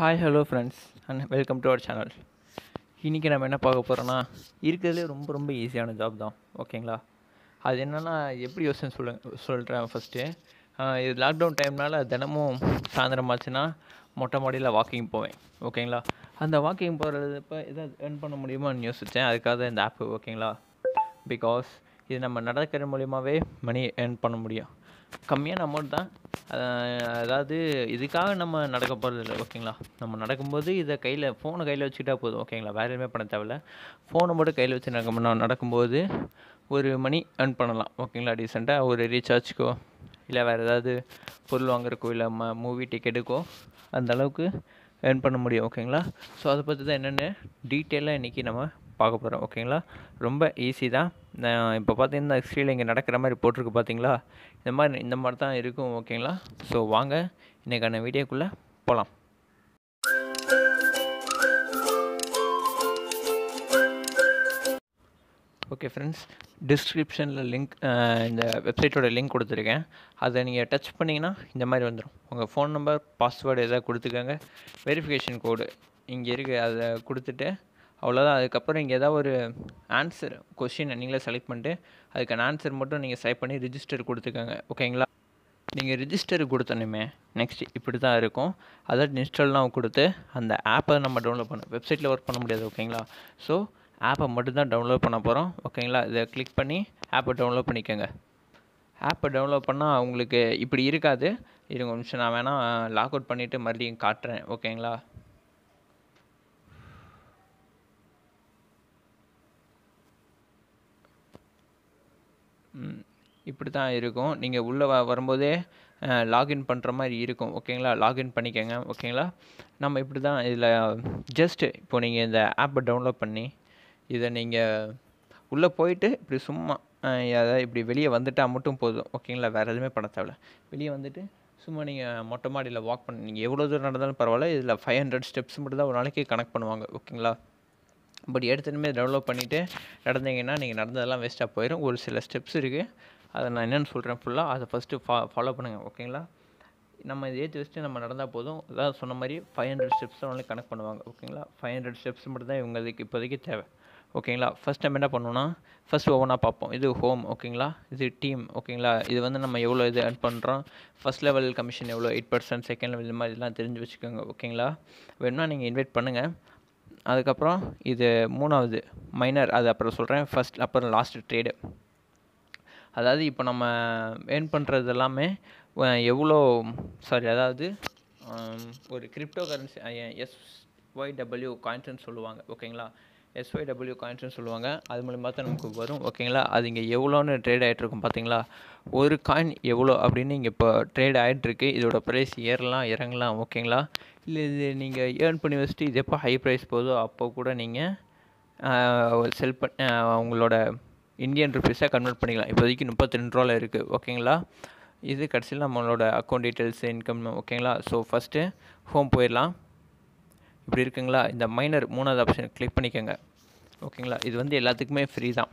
hi hello friends and welcome to our channel இன்றைக்கி நம்ம என்ன பார்க்க போகிறோன்னா இருக்கிறதுலே ரொம்ப ரொம்ப ஈஸியான ஜாப் தான் ஓகேங்களா அது என்னென்னா எப்படி யோசனை சொல்ல சொல்கிறேன் ஃபஸ்ட்டு இது லாக்டவுன் டைம்னால் தினமும் சாயந்தரம் ஆச்சுன்னா மொட்டை மாடியில் வாக்கிங் போவேன் ஓகேங்களா அந்த வாக்கிங் போகிறது இப்போ எதாவது ஏர்ன் பண்ண முடியுமான்னு யோசித்தேன் அதுக்காக இந்த ஆப்பு ஓகேங்களா பிகாஸ் இது நம்ம நடக்கிற மூலியமாகவே மணி ஏர்ன் பண்ண முடியும் கம்மியான அமௌண்ட் தான் அதாவது இதுக்காக நம்ம நடக்க போகிறதில்ல ஓகேங்களா நம்ம நடக்கும்போது இதை கையில் ஃபோனை கையில் வச்சுக்கிட்டா போதும் ஓகேங்களா வேறு எதுவுமே பண்ண தேவையில்ல ஃபோனை மட்டும் கையில் வச்சு நடக்க நடக்கும்போது ஒரு மணி ஏர்ன் பண்ணலாம் ஓகேங்களா ரீசெண்டாக ஒரு ரீசார்ஜ்க்கோ இல்லை வேறு ஏதாவது பொருள் வாங்குறக்கோ இல்லை ம மூவி டிக்கெட்டுக்கோ அந்த அளவுக்கு ஏர்ன் பண்ண முடியும் ஓகேங்களா ஸோ அதை பற்றி தான் என்னென்ன டீட்டெயிலாக இன்றைக்கி நம்ம பார்க்க போகிறோம் ஓகேங்களா ரொம்ப ஈஸி தான் இப்போ பார்த்தீங்கன்னா ஹிஸ்ட்ரியில் இங்கே நடக்கிற மாதிரி போட்டிருக்கு பார்த்தீங்களா இந்த மாதிரி இந்த மாதிரி தான் இருக்கும் ஓகேங்களா ஸோ வாங்க இன்றைக்கான வீடியோக்குள்ளே போகலாம் ஓகே ஃப்ரெண்ட்ஸ் டிஸ்கிரிப்ஷனில் லிங்க் இந்த வெப்சைட்டோட லிங்க் கொடுத்துருக்கேன் அதை நீங்கள் டச் பண்ணிங்கன்னா இந்த மாதிரி வந்துடும் உங்கள் ஃபோன் நம்பர் பாஸ்வேர்டு எதாவது கொடுத்துக்கோங்க வெரிஃபிகேஷன் கோடு இங்கே இருக்குது அதை கொடுத்துட்டு அவ்வளோதான் அதுக்கப்புறம் இங்கே ஏதாவது ஒரு ஆன்சர் கொஷின் நீங்களே செலக்ட் பண்ணிட்டு அதுக்கான ஆன்சர் மட்டும் நீங்கள் செலக்ட் பண்ணி ரிஜிஸ்டர் கொடுத்துக்கோங்க ஓகேங்களா நீங்கள் ரிஜிஸ்டர் கொடுத்தனுமே நெக்ஸ்ட் இப்படி தான் இருக்கும் அதை இன்ஸ்டால்லாம் கொடுத்து அந்த ஆப்பை நம்ம டவுன்லோட் பண்ண வெப்சைட்டில் ஒர்க் பண்ண முடியாது ஓகேங்களா ஸோ ஆப்பை மட்டும்தான் டவுன்லோட் பண்ண போகிறோம் ஓகேங்களா இதை கிளிக் பண்ணி ஆப்பை டவுன்லோட் பண்ணிக்கோங்க ஆப்பை டவுன்லோட் பண்ணால் உங்களுக்கு இப்படி இருக்காது இருங்க நிமிஷம் நான் வேணால் லாக் அவுட் பண்ணிவிட்டு மறுபடியும் காட்டுறேன் ஓகேங்களா இப்படி தான் இருக்கும் நீங்கள் உள்ளே வ வரும்போதே லாகின் பண்ணுற மாதிரி இருக்கும் ஓகேங்களா லாகின் பண்ணிக்கோங்க ஓகேங்களா நம்ம இப்படி தான் இதில் ஜஸ்ட்டு இப்போ நீங்கள் இந்த ஆப்பை டவுன்லோட் பண்ணி இதை நீங்கள் உள்ளே போயிட்டு இப்படி சும்மா அதாவது இப்படி வெளியே வந்துட்டால் மட்டும் போதும் ஓகேங்களா வேறு எதுவுமே பண்ண தேவையில்ல வெளியே வந்துட்டு சும்மா நீங்கள் மொட்டை மாடியில் வாக் பண்ணி நீங்கள் எவ்வளோ தூரம் நடந்தாலும் பரவாயில்ல இதில் ஃபைவ் ஹண்ட்ரட் ஸ்டெப்ஸ் மட்டும் தான் ஒரு நாளைக்கு கனெக்ட் பண்ணுவாங்க ஓகேங்களா பட் எடுத்துனுமே டவுன்லோட் பண்ணிவிட்டு நடந்தீங்கன்னா நீங்கள் நடந்ததெல்லாம் வேஸ்ட்டாக போயிடும் ஒரு சில ஸ்டெப்ஸ் இருக்குது அதை நான் என்னென்னு சொல்கிறேன் ஃபுல்லாக அதை ஃபஸ்ட்டு ஃபா ஃபாலோ பண்ணுங்கள் ஓகேங்களா நம்ம இதை ஏற்றி வச்சுட்டு நம்ம நடந்தால் போதும் அதாவது சொன்ன மாதிரி ஃபைவ் ஹண்ட்ரட் ஸ்டெப்ஸ் தான் கனெக்ட் பண்ணுவாங்க ஓகேங்களா ஃபைவ் ஹண்ட்ரட் ஸ்டெப்ஸ் மட்டும் தான் இவங்களுக்கு இப்போதைக்கு தேவை ஓகேங்களா ஃபஸ்ட் நம்ம என்ன பண்ணுவோம்னா ஃபஸ்ட் ஒவ்வொன்றா பார்ப்போம் இது ஹோம் ஓகேங்களா இது டீம் ஓகேங்களா இது வந்து நம்ம எவ்வளோ இது ஏர்ன் பண்ணுறோம் ஃபஸ்ட் லெவல் கமிஷன் எவ்வளோ எயிட் பர்சன்ட் செகண்ட் லெவல் இந்த மாதிரி இதெல்லாம் தெரிஞ்சு வச்சுக்கோங்க ஓகேங்களா வேணும்னா நீங்கள் இன்வைட் பண்ணுங்கள் அதுக்கப்புறம் இது மூணாவது மைனர் அது அப்புறம் சொல்கிறேன் ஃபஸ்ட் அப்புறம் லாஸ்ட் ட்ரேடு அதாவது இப்போ நம்ம ஏர்ன் பண்ணுறது எல்லாமே எவ்வளோ சாரி அதாவது ஒரு கிரிப்டோ கரன்சி டபிள்யூ காயின்ஸ்னு சொல்லுவாங்க ஓகேங்களா டபிள்யூ காயின்ஸ்னு சொல்லுவாங்க அது மூலிமா தான் நமக்கு வரும் ஓகேங்களா அது இங்கே எவ்வளோன்னு ட்ரேட் ஆகிட்ருக்கும் பார்த்தீங்களா ஒரு காயின் எவ்வளோ அப்படின்னு இங்கே இப்போ ட்ரேட் ஆகிட்ருக்கு இதோட ப்ரைஸ் ஏறலாம் இறங்கலாம் ஓகேங்களா இல்லை இது நீங்கள் ஏர்ன் பண்ணி வச்சுட்டு இது எப்போ ஹை ப்ரைஸ் போதோ அப்போ கூட நீங்கள் செல் பண்ண உங்களோட இந்தியன் ருபீஸாக கன்வெர்ட் பண்ணிக்கலாம் இப்போதைக்கு முப்பத்தி ரெண்டு ரூபாவில் இருக்குது ஓகேங்களா இது கடைசியில் நம்மளோட அக்கௌண்ட் டீட்டெயில்ஸ் இன்கம் ஓகேங்களா ஸோ ஃபஸ்ட்டு ஹோம் போயிடலாம் இப்படி இருக்குங்களா இந்த மைனர் மூணாவது ஆப்ஷன் கிளிக் பண்ணிக்கோங்க ஓகேங்களா இது வந்து எல்லாத்துக்குமே ஃப்ரீ தான்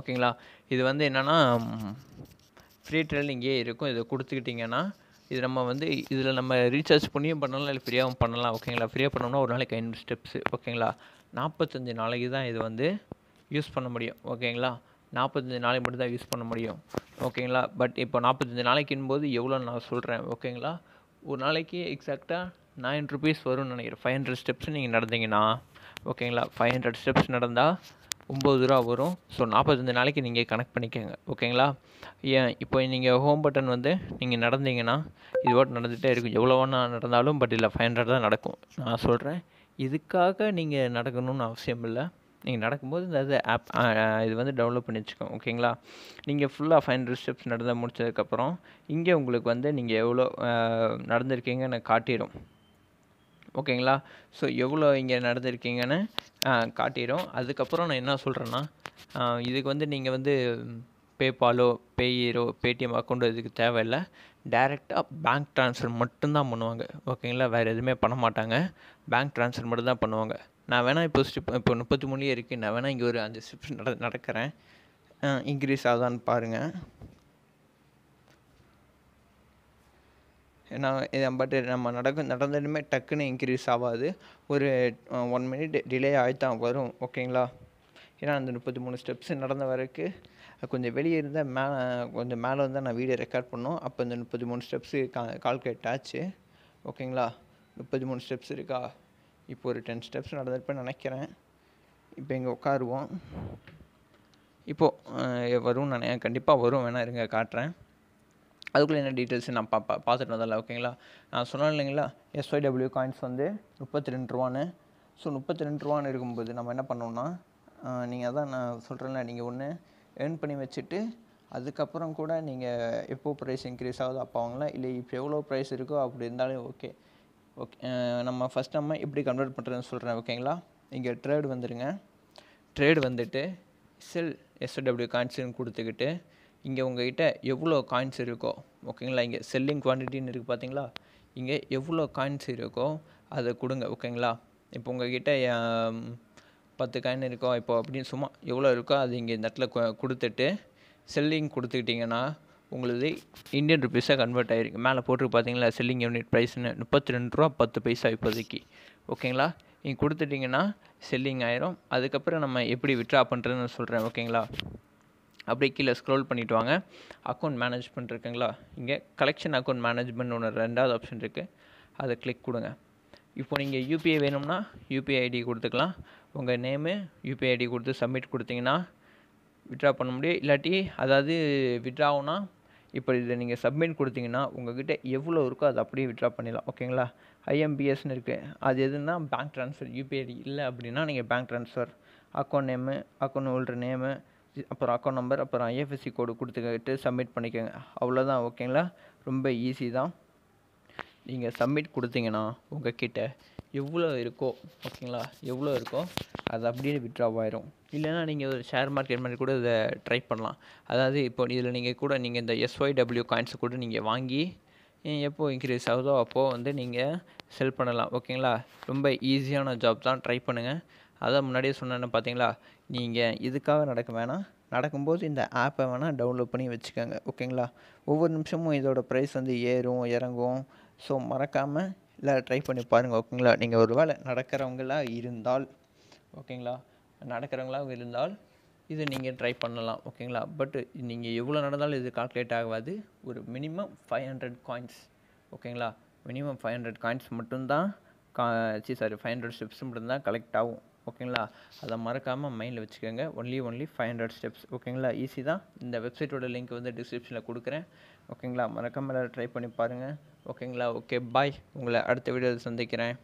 ஓகேங்களா இது வந்து என்னென்னா ஃப்ரீ ட்ரையல் இங்கேயே இருக்கும் இதை கொடுத்துக்கிட்டிங்கன்னா இது நம்ம வந்து இதில் நம்ம ரீசார்ஜ் பண்ணியும் பண்ணலாம் இல்லை ஃப்ரீயாகவும் பண்ணலாம் ஓகேங்களா ஃப்ரீயாக பண்ணோம்னா ஒரு நாளைக்கு ஐநூறு ஸ்டெப்ஸு ஓகேங்களா நாற்பத்தஞ்சு நாளைக்கு தான் இது வந்து யூஸ் பண்ண முடியும் ஓகேங்களா நாற்பத்தஞ்சு நாளைக்கு மட்டும் தான் யூஸ் பண்ண முடியும் ஓகேங்களா பட் இப்போ நாற்பத்தஞ்சு நாளைக்குன் போது எவ்வளோன்னு நான் சொல்கிறேன் ஓகேங்களா ஒரு நாளைக்கு எக்ஸாக்டாக நைன் ருபீஸ் வரும்னு நினைக்கிறேன் ஃபைவ் ஹண்ட்ரட் ஸ்டெப்ஸ் நீங்கள் நடந்தீங்கன்னா ஓகேங்களா ஃபைவ் ஹண்ட்ரட் ஸ்டெப்ஸ் நடந்தால் ஒம்பது ரூபா வரும் ஸோ நாற்பத்தஞ்சு நாளைக்கு நீங்கள் கனெக்ட் பண்ணிக்கோங்க ஓகேங்களா ஏன் இப்போ நீங்கள் ஹோம் பட்டன் வந்து நீங்கள் நடந்தீங்கன்னா இதுவாட்டு நடந்துகிட்டே இருக்கும் எவ்வளோவானா நடந்தாலும் பட் இல்லை ஃபைவ் ஹண்ட்ரட் தான் நடக்கும் நான் சொல்கிறேன் இதுக்காக நீங்கள் நடக்கணும்னு அவசியம் இல்லை நீங்கள் நடக்கும்போது இந்த இது ஆப் இது வந்து டவுன்லோட் பண்ணி வச்சுக்கோம் ஓகேங்களா நீங்கள் ஃபுல்லாக ஃபைன் ஹண்ட்ரட் ஸ்டெப்ஸ் நடந்து முடிச்சதுக்கப்புறம் இங்கே உங்களுக்கு வந்து நீங்கள் எவ்வளோ நடந்திருக்கீங்கன்னு காட்டிடும் ஓகேங்களா ஸோ எவ்வளோ இங்கே நடந்திருக்கீங்கன்னு காட்டிடும் அதுக்கப்புறம் நான் என்ன சொல்கிறேன்னா இதுக்கு வந்து நீங்கள் வந்து பேபாலோ பேயிரோ பேடிஎம் அக்கௌண்ட்டோ இதுக்கு தேவையில்லை டேரெக்டாக பேங்க் ட்ரான்ஸ்ஃபர் மட்டும்தான் பண்ணுவாங்க ஓகேங்களா வேறு எதுவுமே பண்ண மாட்டாங்க பேங்க் ட்ரான்ஸ்ஃபர் மட்டும்தான் பண்ணுவாங்க நான் வேணால் இப்போ ஸ்டிப் இப்போ முப்பத்தி மூணு இருக்குது நான் வேணால் இங்கே ஒரு அஞ்சு ஸ்டெப்ஸ் நட நடக்கிறேன் இன்க்ரீஸ் ஆகுதான்னு பாருங்கள் நான் பட் நம்ம நடக்க நடந்ததுமே டக்குன்னு இன்க்ரீஸ் ஆகாது ஒரு ஒன் மினிட் டிலே ஆகி தான் வரும் ஓகேங்களா ஏன்னா அந்த முப்பத்தி மூணு ஸ்டெப்ஸ் நடந்த வரைக்கு கொஞ்சம் வெளியே இருந்தால் மேலே கொஞ்சம் மேலே இருந்தால் நான் வீடியோ ரெக்கார்ட் பண்ணோம் அப்போ இந்த முப்பத்தி மூணு ஸ்டெப்ஸு கா கால்குலேட் ஆச்சு ஓகேங்களா முப்பத்தி மூணு ஸ்டெப்ஸ் இருக்கா இப்போ ஒரு டென் ஸ்டெப்ஸ் நடந்திருப்பேன் நினைக்கிறேன் இப்போ இங்கே உட்காருவோம் இப்போது வரும் நான் கண்டிப்பாக வரும் வேணா இருங்க காட்டுறேன் அதுக்குள்ளே என்ன டீட்டெயில்ஸ் நான் பா பா பார்த்துட்டு வந்தால ஓகேங்களா நான் சொன்னேன் இல்லைங்களா எஸ்ஒய்டபிள்யூ காயின்ஸ் வந்து முப்பத்தி ரெண்டு ரூபான்னு ஸோ முப்பத்தி ரெண்டு ரூபான்னு இருக்கும்போது நம்ம என்ன பண்ணோம்னா நீங்கள் அதான் நான் சொல்கிறேன்ல நீங்கள் ஒன்று ஏர்ன் பண்ணி வச்சுட்டு அதுக்கப்புறம் கூட நீங்கள் எப்போது ப்ரைஸ் இன்க்ரீஸ் ஆகுது அப்போ வாங்கலாம் இல்லை இப்போ எவ்வளோ ப்ரைஸ் இருக்கோ அப்படி இருந்தாலும் ஓகே ஓகே நம்ம ஃபஸ்ட் நம்ம எப்படி கன்வெர்ட் பண்ணுறதுன்னு சொல்கிறேன் ஓகேங்களா இங்கே ட்ரேடு வந்துடுங்க ட்ரேடு வந்துட்டு செல் எஸ்டபிள்யூ காயின்ஸ்னு கொடுத்துக்கிட்டு இங்கே உங்ககிட்ட எவ்வளோ காயின்ஸ் இருக்கோ ஓகேங்களா இங்கே செல்லிங் குவான்டிட்டின்னு இருக்குது பார்த்தீங்களா இங்கே எவ்வளோ காயின்ஸ் இருக்கோ அதை கொடுங்க ஓகேங்களா இப்போ கிட்டே பத்து காயின் இருக்கோ இப்போ அப்படின்னு சும்மா எவ்வளோ இருக்கோ அது இங்கே இந்த இடத்துல கொடுத்துட்டு செல்லிங் கொடுத்துக்கிட்டிங்கன்னா உங்களுது இந்தியன் ருபீஸாக கன்வெர்ட் ஆகிருக்கு மேலே போட்டுருக்கு பார்த்தீங்களா செல்லிங் யூனிட் ப்ரைஸ்னு முப்பத்தி ரெண்டு ரூபா பத்து பைசா இப்போதைக்கு ஓகேங்களா நீங்கள் கொடுத்துட்டிங்கன்னா செல்லிங் ஆயிரும் அதுக்கப்புறம் நம்ம எப்படி விட்ரா பண்ணுறதுன்னு சொல்கிறேன் ஓகேங்களா அப்படியே கீழே ஸ்க்ரோல் பண்ணிவிட்டு வாங்க அக்கௌண்ட் மேனேஜ்மெண்ட் இருக்குங்களா இங்கே கலெக்ஷன் அக்கௌண்ட் மேனேஜ்மெண்ட் ஒன்று ரெண்டாவது ஆப்ஷன் இருக்குது அதை கிளிக் கொடுங்க இப்போ நீங்கள் யூபிஐ வேணும்னா யூபிஐ ஐடி கொடுத்துக்கலாம் உங்கள் நேமு யூபிஐ ஐடி கொடுத்து சப்மிட் கொடுத்தீங்கன்னா விட்ரா பண்ண முடியும் இல்லாட்டி அதாவது விட்ராவுனா இப்போ இதை நீங்கள் சப்மிட் கொடுத்தீங்கன்னா கிட்டே எவ்வளோ இருக்கோ அதை அப்படியே விட்ரா பண்ணிடலாம் ஓகேங்களா ஐஎம்பிஎஸ்னு இருக்குது அது எதுனா பேங்க் ட்ரான்ஸ்ஃபர் யூபிஐ ஐடி இல்லை அப்படின்னா நீங்கள் bank transfer account name account holder name அப்புறம் அக்கௌண்ட் நம்பர் அப்புறம் ஐஎஃப்எஸ்சி கோடு கொடுத்துக்கிட்டு சப்மிட் பண்ணிக்கோங்க அவ்வளோதான் ஓகேங்களா ரொம்ப ஈஸி தான் நீங்கள் சப்மிட் கொடுத்தீங்கன்னா உங்கள்கிட்ட எவ்வளோ இருக்கோ ஓகேங்களா எவ்வளோ இருக்கோ அது அப்படியே விட்ராவ் ஆயிரும் இல்லைனா நீங்கள் ஒரு ஷேர் மார்க்கெட் மாதிரி கூட இதை ட்ரை பண்ணலாம் அதாவது இப்போ இதில் நீங்கள் கூட நீங்கள் இந்த எஸ்ஒய்டபிள்யூ காயின்ஸை கூட நீங்கள் வாங்கி எப்போது இன்க்ரீஸ் ஆகுதோ அப்போது வந்து நீங்கள் செல் பண்ணலாம் ஓகேங்களா ரொம்ப ஈஸியான ஜாப் தான் ட்ரை பண்ணுங்கள் அதான் முன்னாடியே சொன்னேன்னு பார்த்தீங்களா நீங்கள் இதுக்காக நடக்க வேணாம் நடக்கும்போது இந்த ஆப்பை வேணால் டவுன்லோட் பண்ணி வச்சுக்கோங்க ஓகேங்களா ஒவ்வொரு நிமிஷமும் இதோட ப்ரைஸ் வந்து ஏறும் இறங்கும் ஸோ மறக்காமல் எல்லாம் ட்ரை பண்ணி பாருங்கள் ஓகேங்களா நீங்கள் ஒரு வேளை நடக்கிறவங்களாக இருந்தால் ஓகேங்களா நடக்கிறவங்களாக இருந்தால் இது நீங்கள் ட்ரை பண்ணலாம் ஓகேங்களா பட்டு நீங்கள் எவ்வளோ நடந்தாலும் இது கால்குலேட் ஆகாது ஒரு மினிமம் ஃபைவ் ஹண்ட்ரட் காயின்ஸ் ஓகேங்களா மினிமம் ஃபைவ் ஹண்ட்ரட் காயின்ஸ் மட்டும்தான் கா சி சாரி ஃபைவ் ஹண்ட்ரட் ஸ்டெப்ஸ் மட்டும்தான் கலெக்ட் ஆகும் ஓகேங்களா அதை மறக்காமல் மைண்டில் வச்சுக்கோங்க only only five hundred steps ஓகேங்களா ஈஸி தான் இந்த வெப்சைட்டோட லிங்க் வந்து டிஸ்கிரிப்ஷனில் கொடுக்குறேன் ஓகேங்களா மறக்காமல் ட்ரை பண்ணி பாருங்கள் ஓகேங்களா ஓகே பாய் உங்களை அடுத்த வீடியோவில் சந்திக்கிறேன்